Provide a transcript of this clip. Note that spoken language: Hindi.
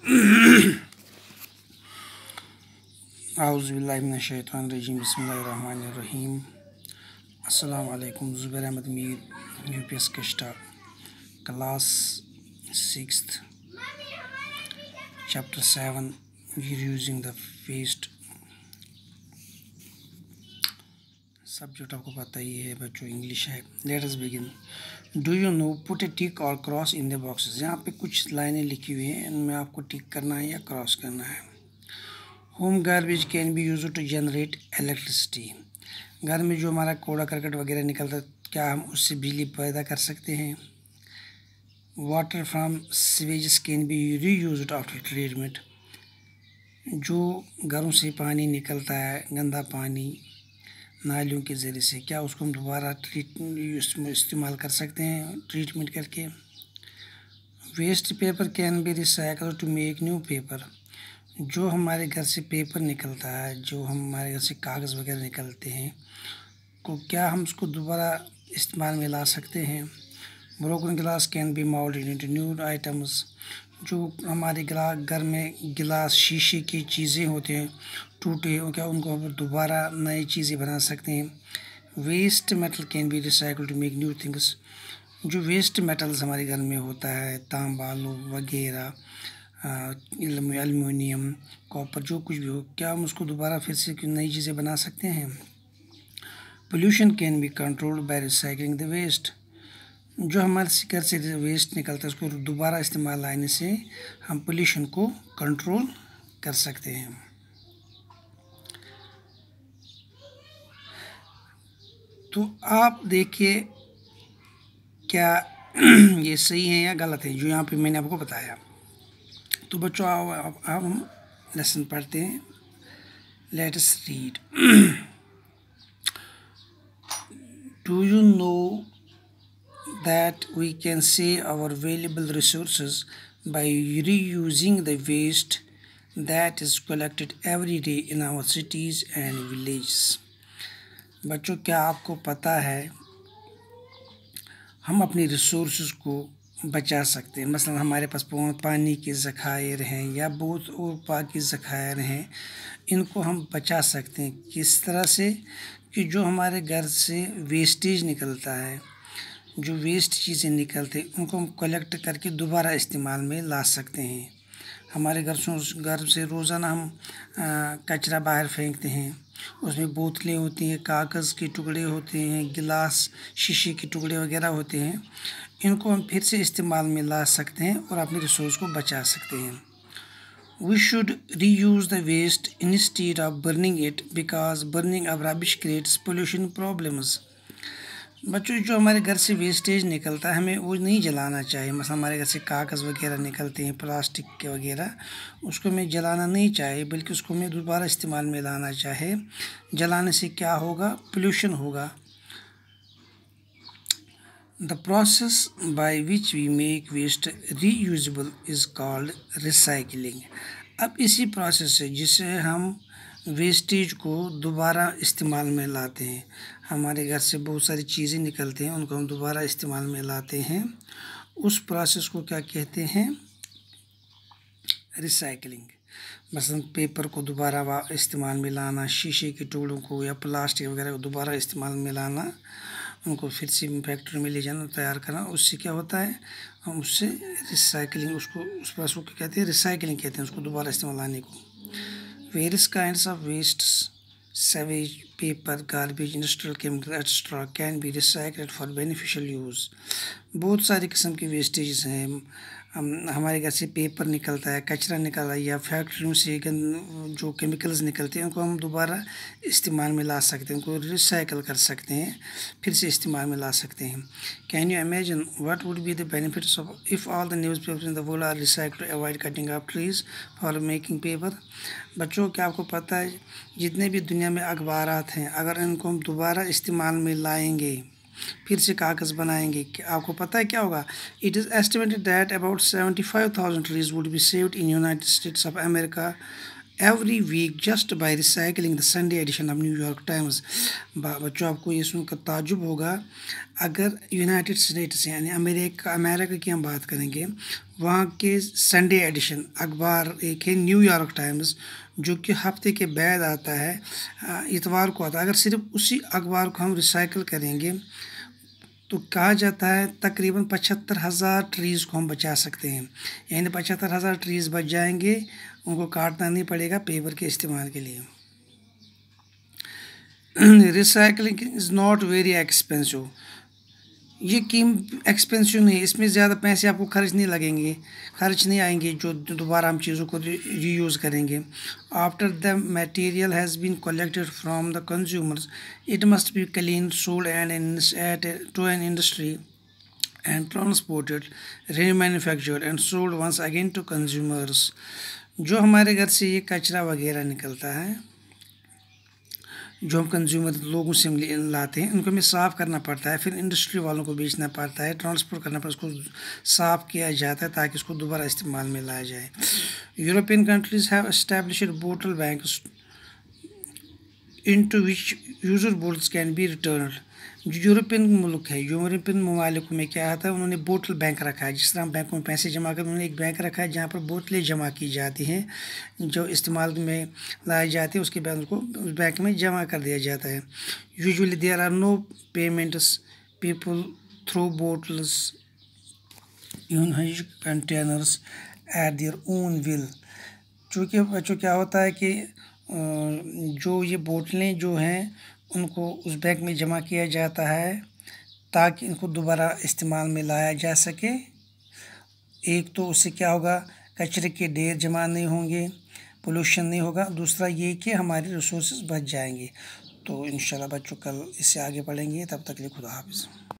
Auzubillahi minash-shaytanir-rajim. Bismillahir-rahmanir-rahim. Assalamu alaikum. Zubair Ahmed Mir, UPS Kishta, Class 6th, Chapter 7. We're using the feast. Subject आपको पता ही है बच्चों इंग्लिश है let us begin do you know put a tick और क्रॉस इन द बॉक्सेस यहाँ पे कुछ लाइनें लिखी हुई हैं इनमें आपको टिक करना है या क्रॉस करना है home garbage can be use to generate electricity घर में जो हमारा कूड़ा करकट वगैरह निकलता है क्या हम उससे बिजली पैदा कर सकते हैं water from sewage can be reuse after treatment जो घरों से पानी निकलता है गंदा पानी नालियों के ज़रिए से क्या उसको हम दोबारा ट्रीट इस्तेमाल कर सकते हैं ट्रीटमेंट करके waste paper can be recycle to make new paper जो हमारे घर से पेपर निकलता है जो हमारे घर से कागज़ वगैरह निकलते हैं को क्या हम उसको दोबारा इस्तेमाल में ला सकते हैं broken glass can be mould new items जो हमारे गिला घर में गिलास शीशे की चीज़ें होते हैं टूटे हो क्या उनको आप दोबारा नई चीज़ें बना सकते हैं waste metal can be recycle to make new things जो वेस्ट मेटल्स हमारे घर में होता है तांबा लो वगैरह एलमिनियम कॉपर जो कुछ भी हो क्या हम उसको दोबारा फिर से नई चीज़ें बना सकते हैं pollution can be controlled by recycling the waste जो हमारे घर से वेस्ट निकलता है उसको दोबारा इस्तेमाल लाने से हम पोल्यूशन को कंट्रोल कर सकते हैं तो आप देखिए क्या ये सही है या गलत है जो यहाँ पे मैंने आपको बताया तो बच्चों आओ अब हम लेसन पढ़ते हैं let's read do you know that we can save our available resource by reusing the waste that is collected every day in our cities and villages बच्चों क्या आपको पता है हम अपनी रिसोर्स को बचा सकते हैं मसलन हमारे पास पानी के ज़खायर हैं या बहुत और के ज़खायर हैं इनको हम बचा सकते हैं किस तरह से कि जो हमारे घर से वेस्टेज निकलता है जो वेस्ट चीज़ें निकलते हैं उनको हम कलेक्ट करके दोबारा इस्तेमाल में ला सकते हैं हमारे घर से घर से रोज़ाना हम कचरा बाहर फेंकते हैं उसमें बोतलें होती हैं कागज़ के टुकड़े होते हैं गिलास शीशे के टुकड़े वगैरह होते हैं इनको हम फिर से इस्तेमाल में ला सकते हैं और अपने रिसोर्स को बचा सकते हैं we should reuse the waste instead of burning it because burning of rubbish creates pollution problems बच्चों जो हमारे घर से वेस्टेज निकलता है हमें वो नहीं जलाना चाहिए मसला हमारे घर से कागज़ वगैरह निकलते हैं प्लास्टिक के वगैरह उसको हमें जलाना नहीं चाहिए बल्कि उसको हमें दोबारा इस्तेमाल में लाना चाहिए जलाने से क्या होगा पोल्यूशन होगा the process by which we make waste reusable is called recycling अब इसी प्रोसेस से जिसे हम वेस्टेज को दोबारा इस्तेमाल में लाते हैं हमारे घर से बहुत सारी चीज़ें निकलते हैं उनको हम दोबारा इस्तेमाल में लाते हैं उस प्रोसेस को क्या कहते हैं रिसाइकलिंग मसलन पेपर को दोबारा इस्तेमाल में लाना शीशे के टुकड़ों को या प्लास्टिक वगैरह को दोबारा इस्तेमाल में लाना उनको फिर से फैक्ट्री में ले जाना तैयार करना उससे क्या होता है हम उससे रिसाइकलिंग उसको उस प्रोसेस को कहते हैं रिसाइकलिंग कहते हैं उसको दोबारा इस्तेमाल लाने को various kind of wastes Savage paper, garbage, industrial chemical, etc. can be recycled for beneficial use. बहुत सारी किस्म की वेस्टेजेस हैं हम हमारे घर से पेपर निकलता है कचरा है या फैक्ट्रियों से जो केमिकल्स निकलते हैं उनको हम दोबारा इस्तेमाल में ला सकते हैं उनको रिसाइकल कर सकते हैं फिर से इस्तेमाल में ला सकते हैं can you imagine what would be the benefits of if all the newspaper in the world are recycle avoid cutting of trees for making paper बच्चों क्या आपको पता है जितने भी दुनिया में अखबार हैं अगर इनको हम दोबारा इस्तेमाल में लाएंगे फिर से कागज़ बनाएंगे आपको पता है क्या होगा it is estimated that about seventy five thousand trees would be saved in United States of America every week just by recycling the Sunday edition of New York Times. बच्चों आपको ये सुनकर ताजुब होगा अगर यूनाइटेड स्टेट्स यानी अमेरिका अमेरिका की हम बात करेंगे वहाँ के संडे एडिशन अखबार एक है न्यूयॉर्क टाइम्स जो कि हफ्ते के बाद आता है इतवार को आता है अगर सिर्फ उसी अखबार को हम रिसाइकल करेंगे तो कहा जाता है तकरीबन पचहत्तर हज़ार ट्रीज़ को हम बचा सकते हैं यानी पचहत्तर हज़ार ट्रीज़ बच जाएंगे उनको काटना नहीं पड़ेगा पेपर के इस्तेमाल के लिए recycling is not very expensive ये कीम एक्सपेंसिव नहीं इसमें ज़्यादा पैसे आपको खर्च नहीं लगेंगे खर्च नहीं आएंगे जो दोबारा हम चीज़ों को रीयूज़ करेंगे after the material has been collected from the consumers it must be clean sold and at to an industry and transported remanufactured and sold once again to consumers जो हमारे घर से ये कचरा वगैरह निकलता है जो हम कंज्यूमर लोगों से हम लाते हैं उनको हमें साफ़ करना पड़ता है फिर इंडस्ट्री वालों को बेचना पड़ता है ट्रांसपोर्ट करना पड़ता है उसको साफ़ किया जाता है ताकि उसको दोबारा इस्तेमाल में लाया जाए European countries have establish bottle bank into which user bottles can be returned जो यूरोपियन मुल्क है यूरोपियन ममालिक में क्या आता है उन्होंने बोटल बैंक रखा है जिस तरह बैंकों में पैसे जमा कर उन्होंने एक बैंक रखा है जहाँ पर बोतलें जमा की जाती हैं जो इस्तेमाल में लाई जाती है उसके बाद उनको उस बैंक में जमा कर दिया जाता है usually there are no payments people throw bottles in containers at their own will चूँकि बच्चों क्या होता है कि जो ये बोतलें जो हैं उनको उस बैग में जमा किया जाता है ताकि इनको दोबारा इस्तेमाल में लाया जा सके एक तो उससे क्या होगा कचरे के ढेर जमा नहीं होंगे पोल्यूशन नहीं होगा दूसरा ये कि हमारे रिसोर्स बच जाएंगे तो इन बच्चों कल इससे आगे बढ़ेंगे तब तक लिए खुदा हाफिज़